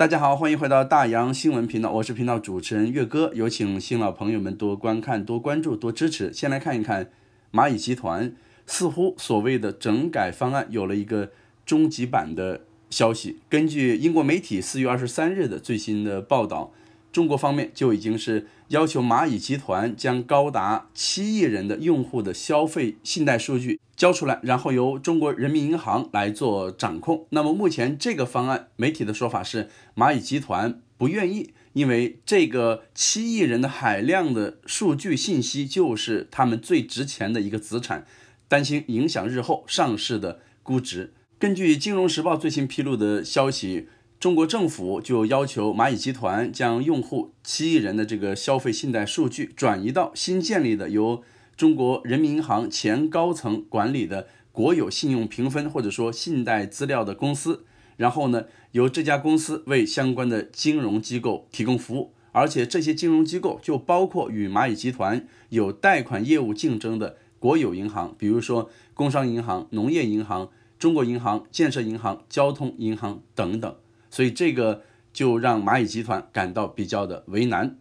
大家好，欢迎回到大洋新闻频道，我是频道主持人岳哥，有请新老朋友们多观看、多关注、多支持。先来看一看蚂蚁集团似乎所谓的整改方案有了一个终极版的消息。根据英国媒体四月二十三日的最新的报道，中国方面就已经是要求蚂蚁集团将高达七亿人的用户的消费信贷数据。交出来，然后由中国人民银行来做掌控。那么目前这个方案，媒体的说法是蚂蚁集团不愿意，因为这个七亿人的海量的数据信息就是他们最值钱的一个资产，担心影响日后上市的估值。根据《金融时报》最新披露的消息，中国政府就要求蚂蚁集团将用户七亿人的这个消费信贷数据转移到新建立的由。中国人民银行前高层管理的国有信用评分或者说信贷资料的公司，然后呢，由这家公司为相关的金融机构提供服务，而且这些金融机构就包括与蚂蚁集团有贷款业务竞争的国有银行，比如说工商银行、农业银行、中国银行、建设银行、交通银行等等，所以这个就让蚂蚁集团感到比较的为难。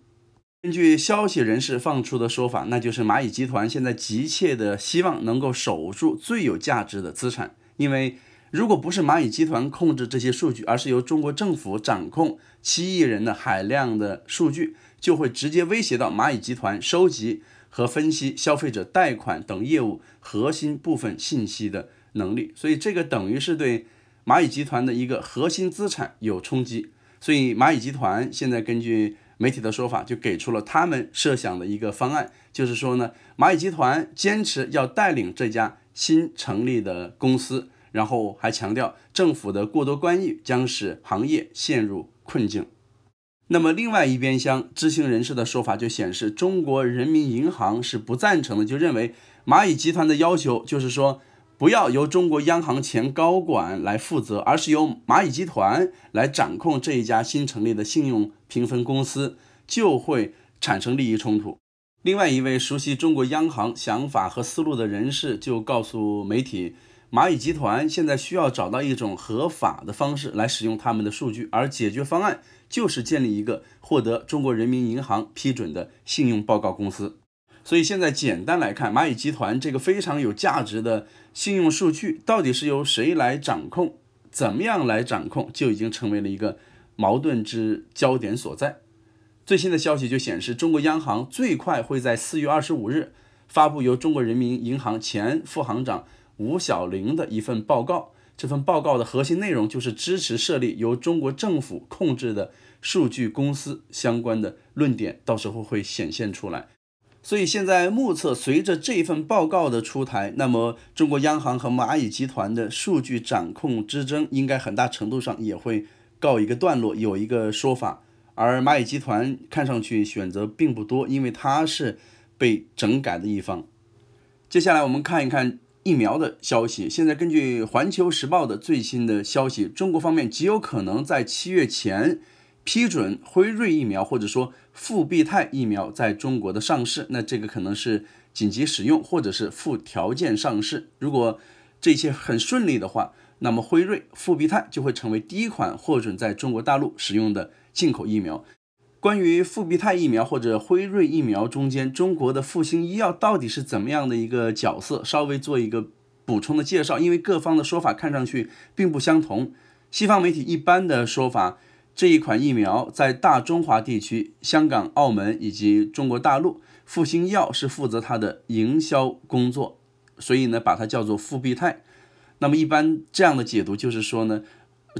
根据消息人士放出的说法，那就是蚂蚁集团现在急切的希望能够守住最有价值的资产，因为如果不是蚂蚁集团控制这些数据，而是由中国政府掌控七亿人的海量的数据，就会直接威胁到蚂蚁集团收集和分析消费者贷款等业务核心部分信息的能力。所以，这个等于是对蚂蚁集团的一个核心资产有冲击。所以，蚂蚁集团现在根据。媒体的说法就给出了他们设想的一个方案，就是说呢，蚂蚁集团坚持要带领这家新成立的公司，然后还强调政府的过多干预将使行业陷入困境。那么，另外一边，厢知情人士的说法就显示，中国人民银行是不赞成的，就认为蚂蚁集团的要求就是说。不要由中国央行前高管来负责，而是由蚂蚁集团来掌控这一家新成立的信用评分公司，就会产生利益冲突。另外一位熟悉中国央行想法和思路的人士就告诉媒体，蚂蚁集团现在需要找到一种合法的方式来使用他们的数据，而解决方案就是建立一个获得中国人民银行批准的信用报告公司。所以现在简单来看，蚂蚁集团这个非常有价值的信用数据，到底是由谁来掌控？怎么样来掌控，就已经成为了一个矛盾之焦点所在。最新的消息就显示，中国央行最快会在四月二十五日发布由中国人民银行前副行长吴晓灵的一份报告。这份报告的核心内容就是支持设立由中国政府控制的数据公司相关的论点，到时候会显现出来。所以现在目测，随着这份报告的出台，那么中国央行和蚂蚁集团的数据掌控之争应该很大程度上也会告一个段落。有一个说法，而蚂蚁集团看上去选择并不多，因为它是被整改的一方。接下来我们看一看疫苗的消息。现在根据《环球时报》的最新的消息，中国方面极有可能在七月前。批准辉瑞疫苗或者说复必泰疫苗在中国的上市，那这个可能是紧急使用或者是附条件上市。如果这些很顺利的话，那么辉瑞复必泰就会成为第一款获准在中国大陆使用的进口疫苗。关于复必泰疫苗或者辉瑞疫苗中间，中国的复星医药到底是怎么样的一个角色？稍微做一个补充的介绍，因为各方的说法看上去并不相同。西方媒体一般的说法。这一款疫苗在大中华地区、香港、澳门以及中国大陆，复星药是负责它的营销工作，所以呢，把它叫做复必泰。那么，一般这样的解读就是说呢，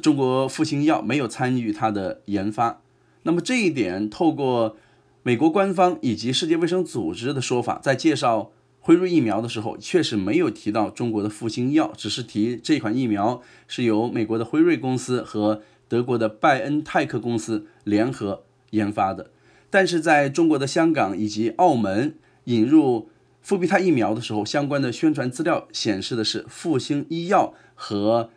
中国复星药没有参与它的研发。那么这一点，透过美国官方以及世界卫生组织的说法，在介绍辉瑞疫苗的时候，确实没有提到中国的复星药，只是提这款疫苗是由美国的辉瑞公司和德国的拜恩泰克公司联合研发的，但是在中国的香港以及澳门引入复必泰疫苗的时候，相关的宣传资料显示的是复星医药和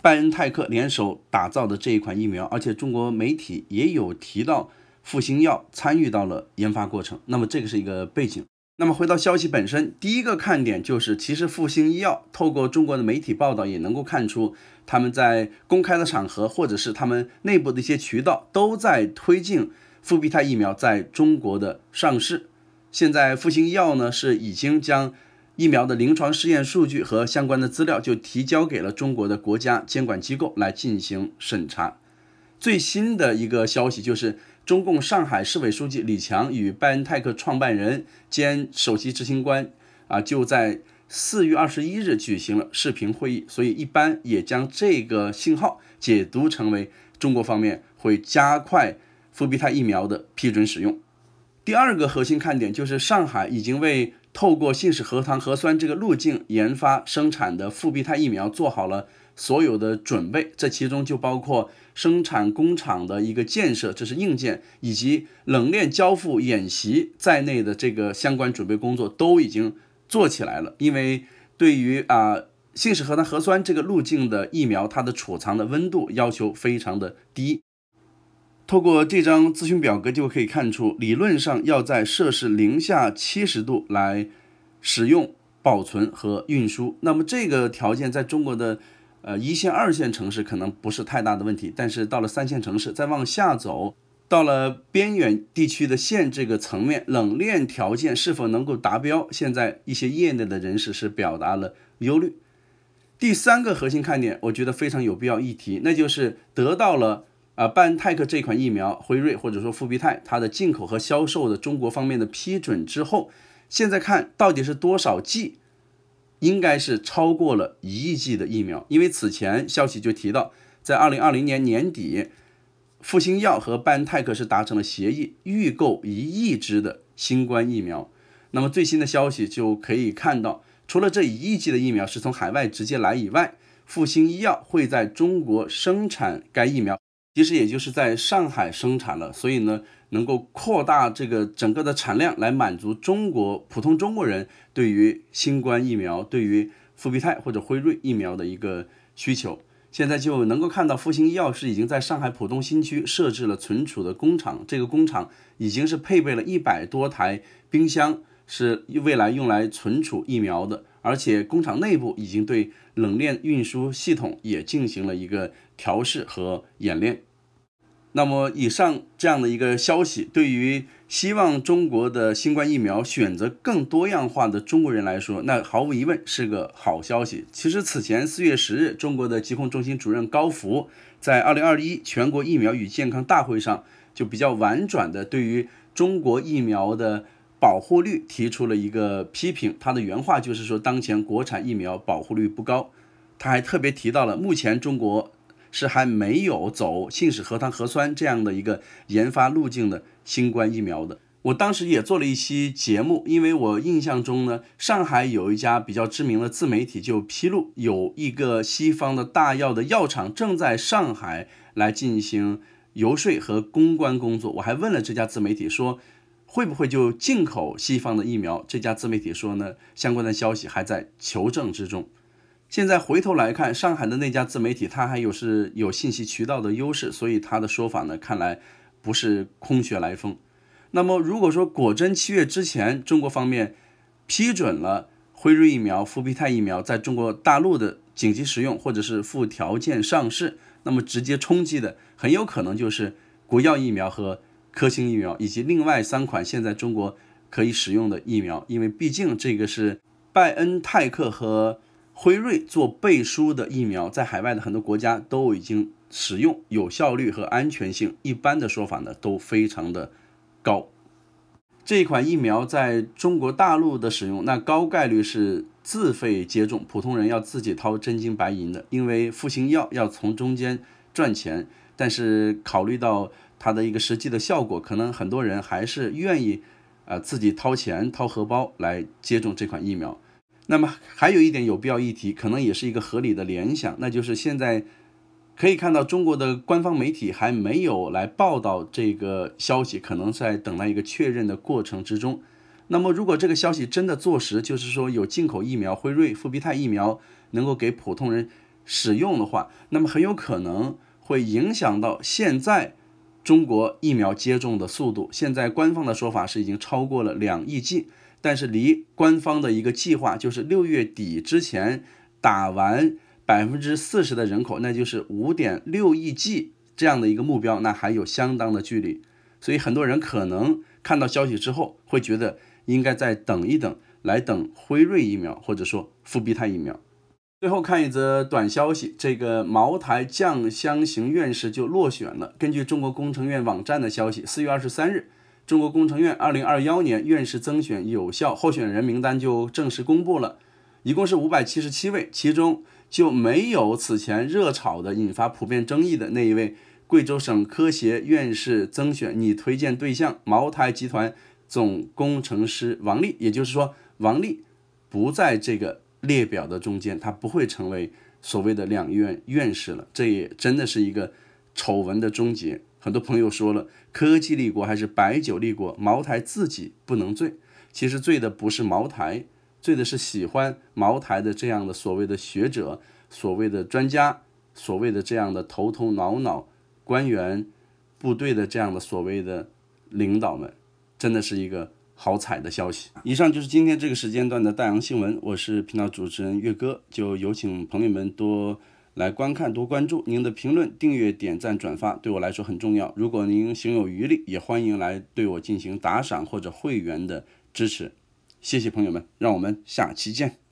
拜恩泰克联手打造的这一款疫苗，而且中国媒体也有提到复星药参与到了研发过程，那么这个是一个背景。那么回到消息本身，第一个看点就是，其实复兴医药透过中国的媒体报道也能够看出，他们在公开的场合或者是他们内部的一些渠道，都在推进复必泰疫苗在中国的上市。现在复兴医药呢是已经将疫苗的临床试验数据和相关的资料就提交给了中国的国家监管机构来进行审查。最新的一个消息就是。中共上海市委书记李强与拜恩泰克创办人兼首席执行官啊，就在四月二十一日举行了视频会议，所以一般也将这个信号解读成为中国方面会加快复必泰疫苗的批准使用。第二个核心看点就是上海已经为。透过信使核糖核酸这个路径研发生产的复必泰疫苗做好了所有的准备，这其中就包括生产工厂的一个建设，这是硬件以及冷链交付演习在内的这个相关准备工作都已经做起来了。因为对于啊信使核糖核酸这个路径的疫苗，它的储藏的温度要求非常的低。透过这张咨询表格就可以看出，理论上要在摄氏零下七十度来使用、保存和运输。那么这个条件在中国的呃一线、二线城市可能不是太大的问题，但是到了三线城市，再往下走，到了边远地区的县这个层面，冷链条件是否能够达标，现在一些业内的人士是表达了忧虑。第三个核心看点，我觉得非常有必要一提，那就是得到了。啊，拜恩泰克这款疫苗，辉瑞或者说复必泰，它的进口和销售的中国方面的批准之后，现在看到底是多少剂？应该是超过了一亿剂的疫苗。因为此前消息就提到，在二零二零年年底，复星医药和半泰克是达成了协议，预购一亿支的新冠疫苗。那么最新的消息就可以看到，除了这一亿剂的疫苗是从海外直接来以外，复星医药会在中国生产该疫苗。其实也就是在上海生产了，所以呢，能够扩大这个整个的产量，来满足中国普通中国人对于新冠疫苗、对于复必泰或者辉瑞疫苗的一个需求。现在就能够看到，复星医药是已经在上海浦东新区设置了存储的工厂，这个工厂已经是配备了一百多台冰箱，是未来用来存储疫苗的。而且工厂内部已经对冷链运输系统也进行了一个调试和演练。那么，以上这样的一个消息，对于希望中国的新冠疫苗选择更多样化的中国人来说，那毫无疑问是个好消息。其实，此前四月十日，中国的疾控中心主任高福在二零二一全国疫苗与健康大会上，就比较婉转的对于中国疫苗的。保护率提出了一个批评，他的原话就是说当前国产疫苗保护率不高。他还特别提到了，目前中国是还没有走信使核糖核酸这样的一个研发路径的新冠疫苗的。我当时也做了一期节目，因为我印象中呢，上海有一家比较知名的自媒体就披露，有一个西方的大药的药厂正在上海来进行游说和公关工作。我还问了这家自媒体说。会不会就进口西方的疫苗？这家自媒体说呢，相关的消息还在求证之中。现在回头来看，上海的那家自媒体，他还有是有信息渠道的优势，所以他的说法呢，看来不是空穴来风。那么，如果说果真七月之前，中国方面批准了辉瑞疫苗、复必泰疫苗在中国大陆的紧急使用或者是附条件上市，那么直接冲击的很有可能就是国药疫苗和。科兴疫苗以及另外三款现在中国可以使用的疫苗，因为毕竟这个是拜恩泰克和辉瑞做背书的疫苗，在海外的很多国家都已经使用，有效率和安全性一般的说法呢都非常的高。这一款疫苗在中国大陆的使用，那高概率是自费接种，普通人要自己掏真金白银的，因为复星药要从中间赚钱。但是考虑到它的一个实际的效果，可能很多人还是愿意，呃，自己掏钱掏荷包来接种这款疫苗。那么还有一点有必要一提，可能也是一个合理的联想，那就是现在可以看到中国的官方媒体还没有来报道这个消息，可能在等待一个确认的过程之中。那么如果这个消息真的坐实，就是说有进口疫苗，辉瑞、复必泰疫苗能够给普通人使用的话，那么很有可能。会影响到现在中国疫苗接种的速度。现在官方的说法是已经超过了两亿剂，但是离官方的一个计划，就是六月底之前打完百分之四十的人口，那就是五点六亿剂这样的一个目标，那还有相当的距离。所以很多人可能看到消息之后，会觉得应该再等一等，来等辉瑞疫苗或者说复必泰疫苗。最后看一则短消息，这个茅台酱香型院士就落选了。根据中国工程院网站的消息，四月二十三日，中国工程院二零二幺年院士增选有效候选人名单就正式公布了，一共是五百七十七位，其中就没有此前热炒的、引发普遍争议的那一位贵州省科协院士增选拟推荐对象茅台集团总工程师王力。也就是说，王力不在这个。列表的中间，他不会成为所谓的两院院士了。这也真的是一个丑闻的终结。很多朋友说了，科技立国还是白酒立国？茅台自己不能醉，其实醉的不是茅台，醉的是喜欢茅台的这样的所谓的学者、所谓的专家、所谓的这样的头头脑脑官员、部队的这样的所谓的领导们，真的是一个。好彩的消息。以上就是今天这个时间段的大洋新闻，我是频道主持人岳哥，就有请朋友们多来观看、多关注。您的评论、订阅、点赞、转发对我来说很重要。如果您行有余力，也欢迎来对我进行打赏或者会员的支持。谢谢朋友们，让我们下期见。